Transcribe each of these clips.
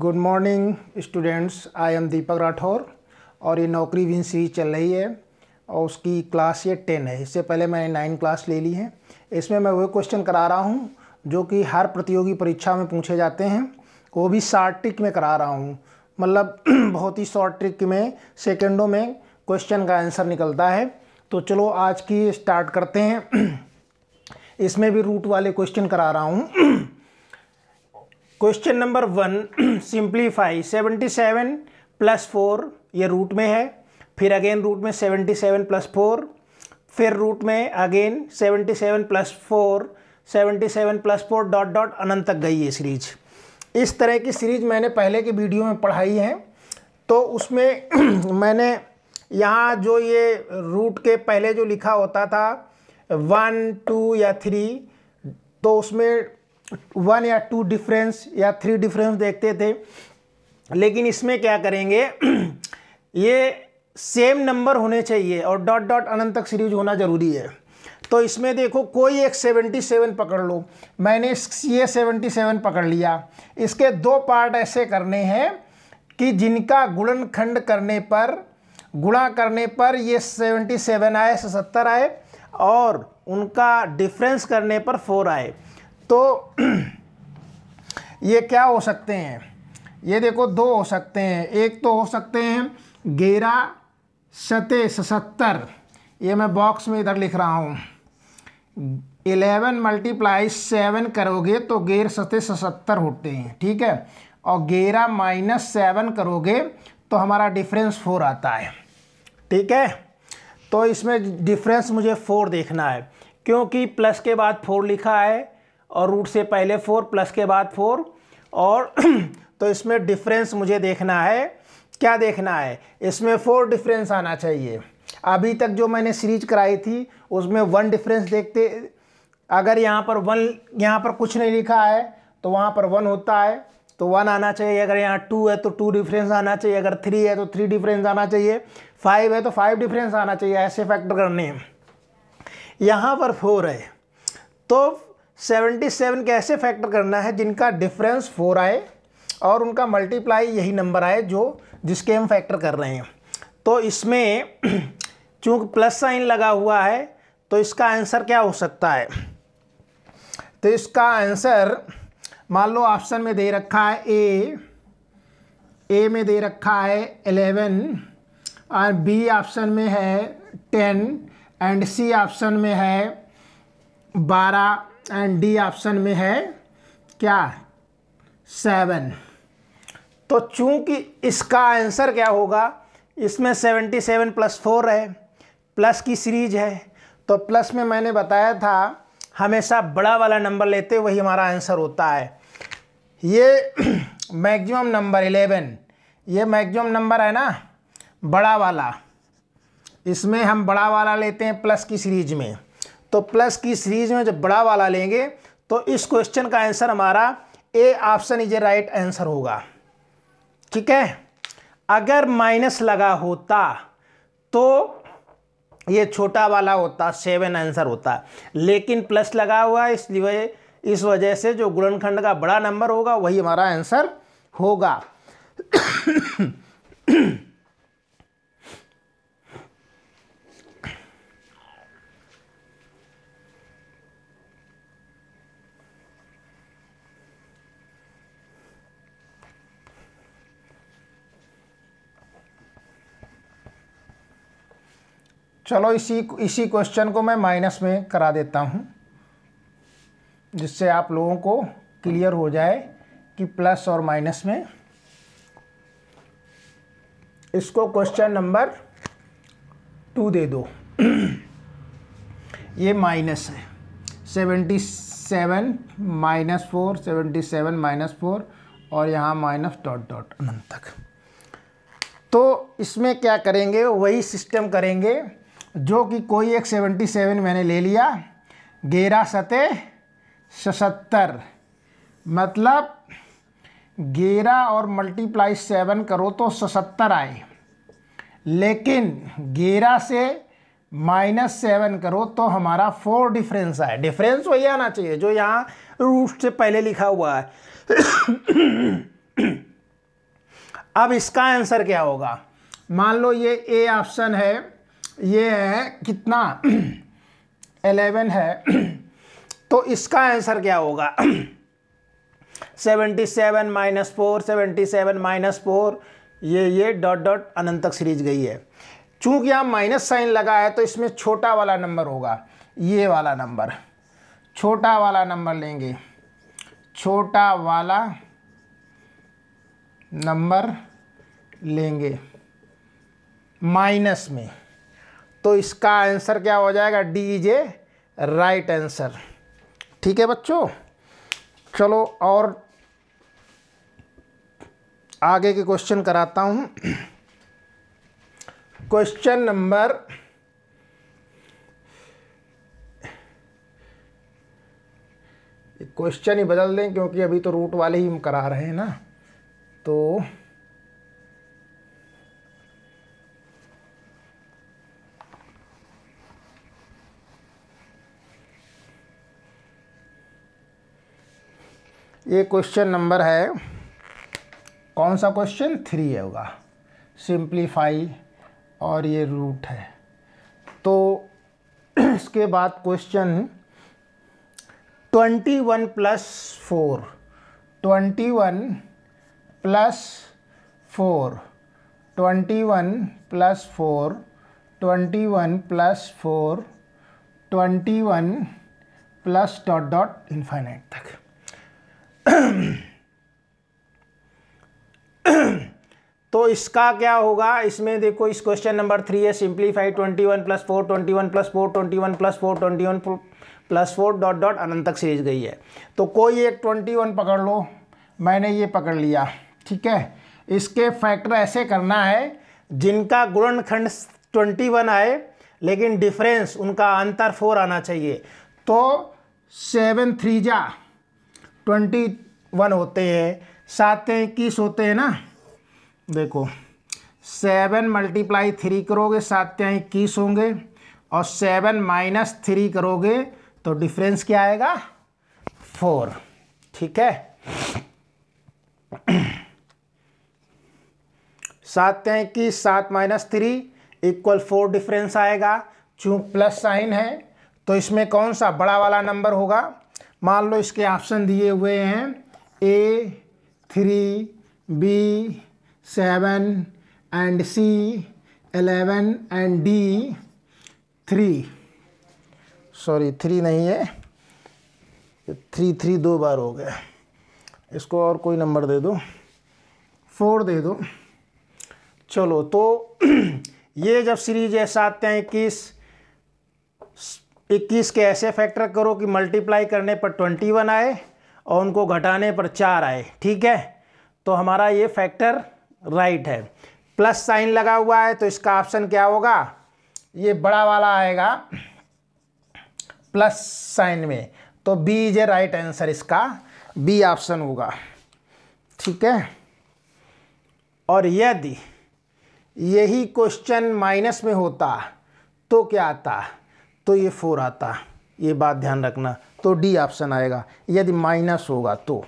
good morning students I am Deepak Rathore और ये नौकरी विन सीरीज चल रही है और उसकी क्लास ये टेन है इससे पहले मैंने नाइन क्लास ले ली है इसमें मैं वो क्वेश्चन करा रहा हूँ जो कि हर प्रतियोगी परीक्षा में पूछे जाते हैं वो भी शॉर्ट ट्रिक में करा रहा हूँ मतलब बहुत ही शॉर्ट ट्रिक में सेकेंडों में क्वेश्चन का आंसर निकलता है तो चलो आज की स्टार्ट करते हैं इसमें भी रूट वाले क्वेश्चन करा रहा हूँ question number one simplify seventy seven plus four ये रूट में है फिर अगेन रूट में सेवेंटी सेवन प्लस फोर फिर रूट में again seventy seven plus four seventy seven plus four dot dot अनंत तक गई ये सीरीज इस तरह की सीरीज मैंने पहले की वीडियो में पढ़ाई है तो उसमें मैंने यहाँ जो ये रूट के पहले जो लिखा होता था वन टू या थ्री तो उसमें वन या टू डिफरेंस या थ्री डिफरेंस देखते थे लेकिन इसमें क्या करेंगे ये सेम नंबर होने चाहिए और डॉट डॉट अनंत तक सीरीज होना ज़रूरी है तो इसमें देखो कोई एक सेवेंटी सेवन पकड़ लो मैंने ये सेवेंटी सेवन पकड़ लिया इसके दो पार्ट ऐसे करने हैं कि जिनका गुणनखंड करने पर गुणा करने पर ये सेवेंटी सेवन आए सत्तर आए और उनका डिफरेंस करने पर फोर आए तो ये क्या हो सकते हैं ये देखो दो हो सकते हैं एक तो हो सकते हैं गेरा सते सतर ये मैं बॉक्स में इधर लिख रहा हूँ इलेवन मल्टीप्लाई सेवन करोगे तो गेर सते सतर होते हैं ठीक है और गेरा माइनस सेवन करोगे तो हमारा डिफरेंस फोर आता है ठीक है तो इसमें डिफरेंस मुझे फोर देखना है क्योंकि प्लस के बाद फोर लिखा है और रूट से पहले फोर प्लस के बाद फोर और तो इसमें डिफरेंस मुझे देखना है क्या देखना है इसमें फोर डिफरेंस आना चाहिए अभी तक जो मैंने सीरीज कराई थी उसमें वन डिफरेंस देखते अगर यहाँ पर वन यहाँ पर कुछ नहीं लिखा है तो वहाँ पर वन होता है तो वन आना चाहिए अगर यहाँ टू है तो टू डिफरेंस आना चाहिए अगर थ्री है तो थ्री डिफरेंस आना चाहिए फाइव है तो फाइव डिफरेंस आना चाहिए ऐसे फैक्टर करने हैं यहाँ पर फोर है तो 77 ऐसे फैक्टर करना है जिनका डिफरेंस फोर आए और उनका मल्टीप्लाई यही नंबर आए जो जिसके हम फैक्टर कर रहे हैं तो इसमें चूँकि प्लस साइन लगा हुआ है तो इसका आंसर क्या हो सकता है तो इसका आंसर मान लो ऑप्शन में दे रखा है ए ए में दे रखा है एलेवन और बी ऑप्शन में है टेन एंड सी ऑप्शन में है बारह एंड डी ऑप्शन में है क्या सेवन तो चूंकि इसका आंसर क्या होगा इसमें सेवेंटी सेवन प्लस फोर है प्लस की सीरीज है तो प्लस में मैंने बताया था हमेशा बड़ा वाला नंबर लेते वही हमारा आंसर होता है ये मैक्सिमम नंबर इलेवन ये मैक्सिमम नंबर है ना बड़ा वाला इसमें हम बड़ा वाला लेते हैं प्लस की सीरीज में तो प्लस की सीरीज में जब बड़ा वाला लेंगे तो इस क्वेश्चन का आंसर हमारा A option is a right answer होगा ठीक है अगर माइनस लगा होता तो ये छोटा वाला होता सेवन आंसर होता लेकिन प्लस लगा हुआ इसलिए इस वजह से जो गुणनखंड का बड़ा नंबर होगा वही हमारा आंसर होगा चलो इसी इसी क्वेश्चन को मैं माइनस में करा देता हूँ जिससे आप लोगों को क्लियर हो जाए कि प्लस और माइनस में इसको क्वेश्चन नंबर टू दे दो ये माइनस है seventy seven minus four seventy seven minus four और यहाँ माइनस डॉट डॉट अनंत तक तो इसमें क्या करेंगे वही सिस्टम करेंगे जो कि कोई एक सेवेंटी सेवन मैंने ले लिया ग्यारह सते सतर मतलब ग्यारह और मल्टीप्लाई सेवन करो तो सतर आए लेकिन ग्यारह से माइनस सेवन करो तो हमारा फोर डिफरेंस आए डिफरेंस वही आना चाहिए जो यहाँ रूट से पहले लिखा हुआ है अब इसका आंसर क्या होगा मान लो ये ए ऑप्शन है ये है कितना एलेवन है तो इसका आंसर क्या होगा seventy seven minus four seventy seven minus four ये ये डॉट डॉट अनंत तक सीरीज गई है चूँकि यहाँ माइनस साइन लगा है तो इसमें छोटा वाला नंबर होगा ये वाला नंबर छोटा वाला नंबर लेंगे छोटा वाला नंबर लेंगे माइनस में तो इसका आंसर क्या हो जाएगा D is a right answer ठीक है बच्चों चलो और आगे के क्वेश्चन कराता हूँ क्वेश्चन नंबर क्वेश्चन ही बदल दें क्योंकि अभी तो रूट वाले ही हम करा रहे हैं ना तो ये क्वेश्चन नंबर है कौन सा क्वेश्चन थ्री है होगा सिंप्लीफाई और ये रूट है तो इसके बाद question twenty one plus four twenty one plus four twenty one plus four twenty one plus four twenty one plus dot dot infinite तक तो इसका क्या होगा इसमें देखो इस क्वेश्चन नंबर थ्री है simplify twenty one plus four twenty one plus four twenty one plus four twenty one plus four dot dot अनंत तक सीरीज गई है तो कोई एक ट्वेंटी वन पकड़ लो मैंने ये पकड़ लिया ठीक है इसके फैक्टर ऐसे करना है जिनका गुणनखंड ट्वेंटी वन आए लेकिन डिफरेंस उनका अंतर फोर आना चाहिए तो सेवन थ्री जा ट्वेंटी वन होते हैं सात इक्कीस होते हैं ना देखो सेवन मल्टीप्लाई थ्री करोगे सात्याँ इक्कीस होंगे और सेवन माइनस थ्री करोगे तो डिफरेंस क्या आएगा फोर ठीक है सात्याँ इक्कीस सात minus three equal four difference आएगा चूँ प्लस साइन है तो इसमें कौन सा बड़ा वाला नंबर होगा मान लो इसके ऑप्शन दिए हुए हैं A three B seven and C eleven and D three sorry three नहीं है थ्री थ्री दो बार हो गया इसको और कोई नंबर दे दो फोर दे दो चलो तो ये जब सीरीज है सात इक्कीस इक्कीस के ऐसे फैक्टर करो कि मल्टीप्लाई करने पर ट्वेंटी वन आए और उनको घटाने पर चार आए ठीक है तो हमारा ये फैक्टर राइट है प्लस साइन लगा हुआ है तो इसका ऑप्शन क्या होगा ये बड़ा वाला आएगा प्लस साइन में तो B is a right answer इसका बी ऑप्शन होगा ठीक है और यदि यही क्वेश्चन माइनस में होता तो क्या आता तो ये फोर आता है ये बात ध्यान रखना तो डी ऑप्शन आएगा यदि माइनस होगा तो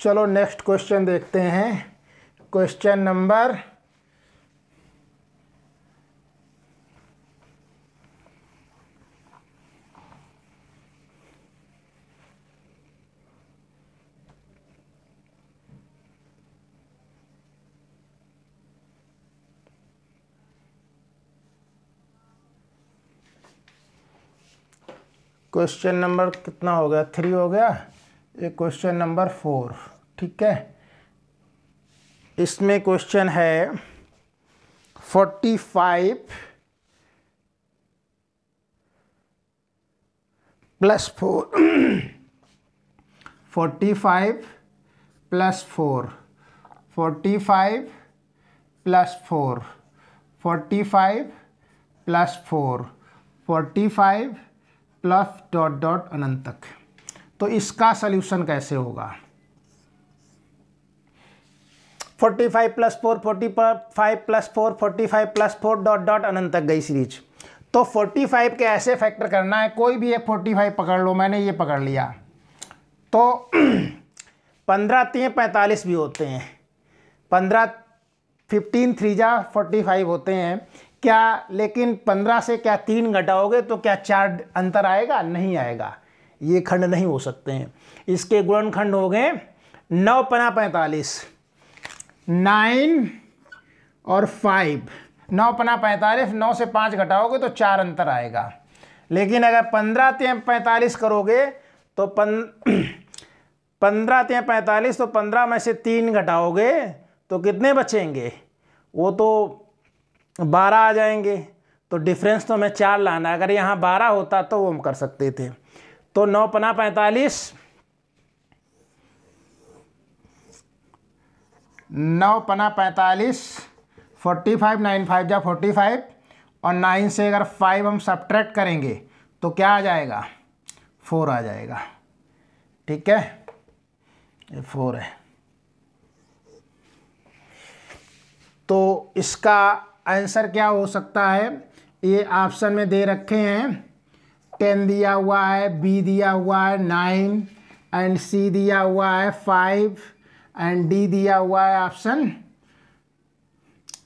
चलो नेक्स्ट क्वेश्चन देखते हैं क्वेश्चन नंबर क्वेश्चन नंबर कितना हो गया थ्री हो गया ये क्वेश्चन नंबर फोर ठीक है इसमें क्वेश्चन है forty five plus four forty five plus four forty five plus four forty five plus four forty five plus dot dot अनंत तक तो इसका सल्यूशन कैसे होगा 45 plus four forty five plus four forty five plus four dot dot अनंत तक गई series तो 45 के ऐसे फैक्टर करना है कोई भी एक 45 पकड़ लो मैंने ये पकड़ लिया तो 15 तीन पैंतालीस भी होते हैं 15 फिफ्टीन थ्री जा फोर्टी फाइव होते हैं क्या लेकिन पंद्रह से क्या तीन घटाओगे तो क्या चार अंतर आएगा नहीं आएगा ये खंड नहीं हो सकते हैं इसके गुणनखंड हो गए नौ पना पैंतालीस नाइन और फाइव नौ पना पैंतालीस नौ से पाँच घटाओगे तो चार अंतर आएगा लेकिन अगर पंद्रह ते पैंतालीस करोगे तो पन पंद्रह ते पैंतालीस तो पंद्रह में से तीन घटाओगे तो कितने बचेंगे वो तो बारह आ जाएंगे तो डिफरेंस तो हमें चार लाना अगर यहाँ बारह होता तो वो हम कर सकते थे तो नौ पना पैंतालीस नौ पना पैंतालीस फोर्टी फाइव नाइन फाइव जा फोर्टी फाइव और नाइन से अगर फाइव हम सब्ट्रैक्ट करेंगे तो क्या आ जाएगा फोर आ जाएगा ठीक है ये फोर है तो इसका आंसर क्या हो सकता है ये ऑप्शन में दे रखे हैं टेन दिया हुआ है बी दिया हुआ है नाइन एंड सी दिया हुआ है फाइव एंड डी दिया हुआ है ऑप्शन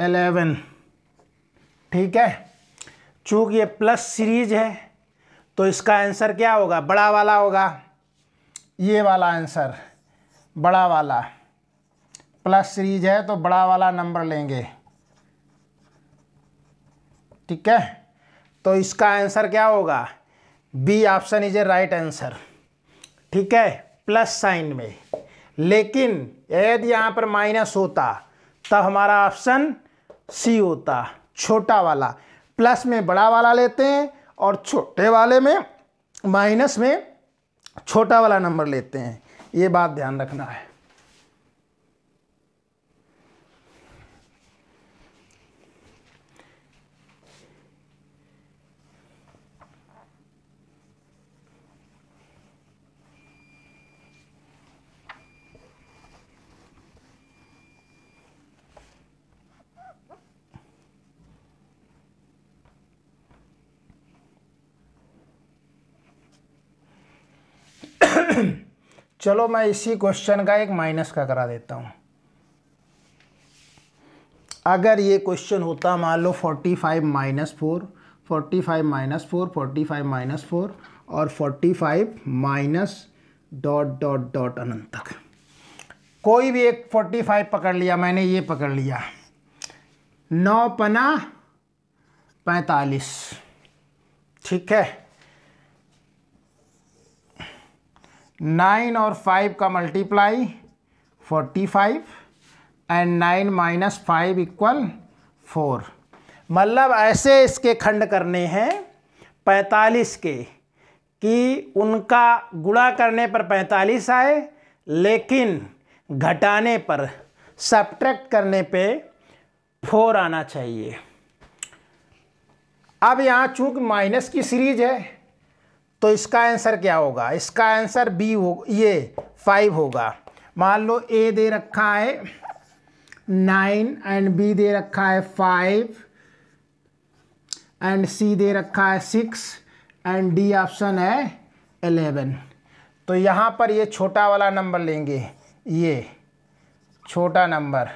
एलेवन ठीक है चूँकि ये प्लस सीरीज है तो इसका आंसर क्या होगा बड़ा वाला होगा ये वाला आंसर बड़ा वाला प्लस सीरीज है तो बड़ा वाला नंबर लेंगे ठीक है तो इसका आंसर क्या होगा B option is a right answer ठीक है प्लस साइन में लेकिन यदि यहाँ पर माइनस होता तब हमारा ऑप्शन सी होता छोटा वाला प्लस में बड़ा वाला लेते हैं और छोटे वाले में माइनस में छोटा वाला नंबर लेते हैं ये बात ध्यान रखना है चलो मैं इसी क्वेश्चन का एक माइनस का करा देता हूँ अगर ये क्वेश्चन होता मान लो forty five minus four forty five minus four forty five minus four और forty five minus dot dot dot अनंत तक कोई भी एक फोर्टी फाइव पकड़ लिया मैंने ये पकड़ लिया नौ पना पैंतालीस ठीक है नाइन और फाइव का multiply forty five and nine minus five equal four मतलब ऐसे इसके खंड करने हैं पैंतालीस के कि उनका गुणा करने पर पैंतालीस आए लेकिन घटाने पर सब्ट्रैक्ट करने पे फोर आना चाहिए अब यहाँ चूँकि माइनस की सीरीज है तो इसका आंसर क्या होगा इसका आंसर बी हो ये फाइव होगा मान लो ए दे रखा है नाइन एंड बी दे रखा है फाइव एंड सी दे रखा है सिक्स एंड डी ऑप्शन है एलेवन तो यहाँ पर ये छोटा वाला नंबर लेंगे ये छोटा नंबर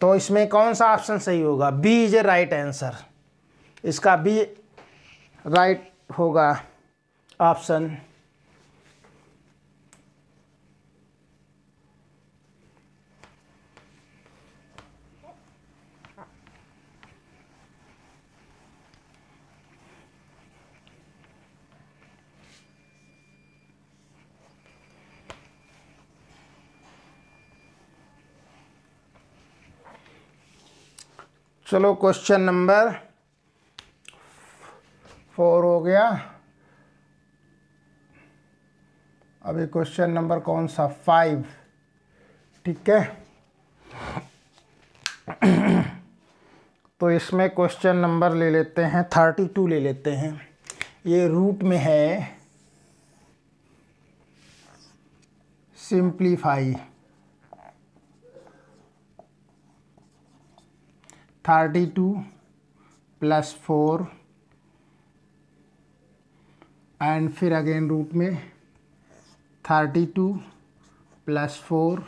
तो इसमें कौन सा ऑप्शन सही होगा B is a right answer इसका बी राइट होगा ऑप्शन चलो क्वेश्चन नंबर अभी क्वेश्चन नंबर कौन सा फाइव ठीक है तो इसमें क्वेश्चन नंबर ले लेते हैं थर्टी टू ले लेते हैं ये रूट में है simplify thirty two plus four and फिर अगेन रूट में थर्टी टू प्लस फोर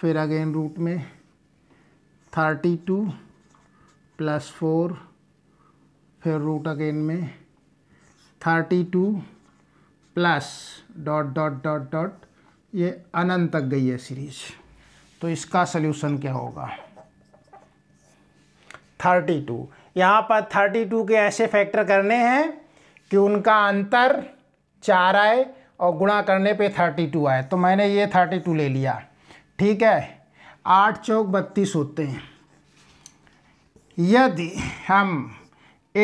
फिर अगेन रूट में थर्टी टू प्लस फोर फिर रूट अगेन में thirty two plus dot dot dot dot ये अनंत तक गई है सीरीज तो इसका सल्यूशन क्या होगा थर्टी टू यहाँ पर थर्टी टू के ऐसे फैक्टर करने हैं कि उनका अंतर चार आए और गुणा करने पे थर्टी टू आए तो मैंने ये थर्टी टू ले लिया ठीक है आठ चौक बत्तीस होते हैं यदि हम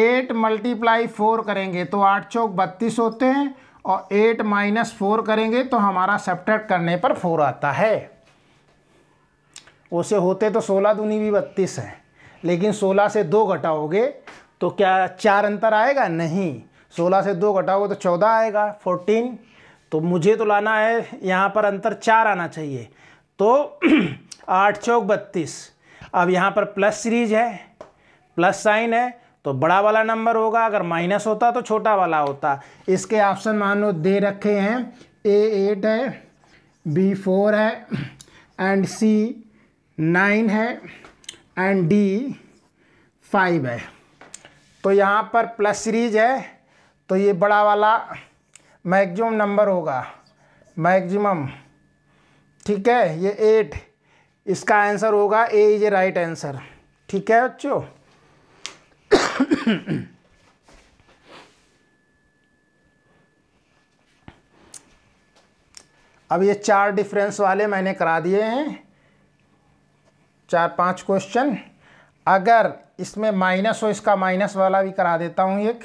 एट मल्टीप्लाई फोर करेंगे तो आठ चौक बत्तीस होते हैं और एट माइनस फोर करेंगे तो हमारा सब्ट्रैक्ट करने पर फोर आता है उसे होते तो सोलह दूनी भी बत्तीस है लेकिन सोलह से दो घटाओगे तो क्या चार अंतर आएगा नहीं सोलह से दो घटाओगे तो चौदह आएगा फोर्टीन तो मुझे तो लाना है यहाँ पर अंतर चार आना चाहिए तो आठ चौक बत्तीस अब यहाँ पर प्लस सीरीज है प्लस साइन है तो बड़ा वाला नंबर होगा अगर माइनस होता तो छोटा वाला होता इसके ऑप्शन मानो दे रखे हैं ए एट है बी फोर है एंड सी नाइन है एंड डी फाइव है तो यहाँ पर प्लस सीरीज है तो ये बड़ा वाला मैक्सिमम नंबर होगा मैक्सिमम ठीक है ये एट इसका आंसर होगा A is a right answer ठीक है बच्चों अब ये चार डिफरेंस वाले मैंने करा दिए हैं चार पांच क्वेश्चन अगर इसमें माइनस हो इसका माइनस वाला भी करा देता हूँ एक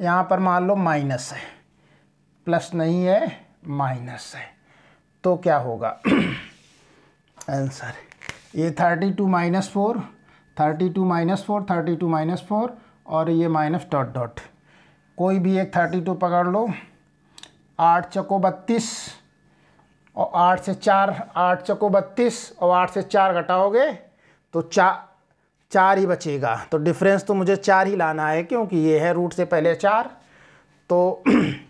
यहाँ पर मान लो माइनस है प्लस नहीं है माइनस है तो क्या होगा आंसर ये thirty two minus four thirty two minus four thirty two minus four और ये माइनस डॉट डॉट कोई भी एक थर्टी टू पकड़ लो आठ चको बत्तीस और आठ से चार आठ चको बत्तीस और आठ से चार घटाओगे तो चा चार ही बचेगा तो डिफरेंस तो मुझे चार ही लाना है क्योंकि ये है रूट से पहले चार तो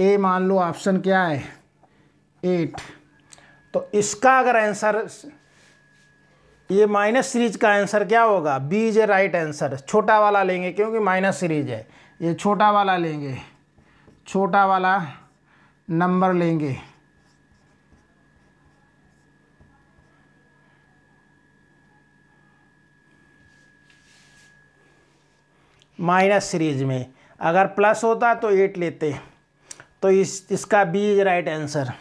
ए मान लो ऑप्शन क्या है एट तो इसका अगर आंसर ये माइनस सीरीज का आंसर क्या होगा B is a right answer छोटा वाला लेंगे क्योंकि माइनस सीरीज है ये छोटा वाला लेंगे छोटा वाला नंबर लेंगे माइनस सीरीज में अगर प्लस होता तो एट लेते हैं तो इस इसका B is right answer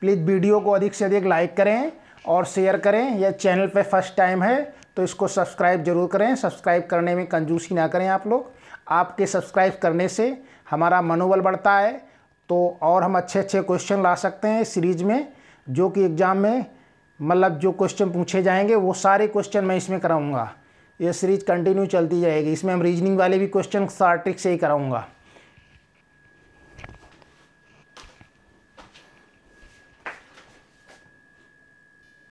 please video को अधिक से अधिक लाइक करें और शेयर करें यह चैनल पे फर्स्ट टाइम है तो इसको सब्सक्राइब जरूर करें सब्सक्राइब करने में कंजूसी ना करें आप लोग आपके सब्सक्राइब करने से हमारा मनोबल बढ़ता है तो और हम अच्छे अच्छे क्वेश्चन ला सकते हैं सीरीज में जो कि एग्ज़ाम में मतलब जो क्वेश्चन पूछे जाएंगे वो सारे क्वेश्चन मैं इसमें कराऊंगा ये सीरीज कंटिन्यू चलती जाएगी इसमें हम रीजनिंग वाले भी क्वेश्चन सार्टिक से ही कराऊंगा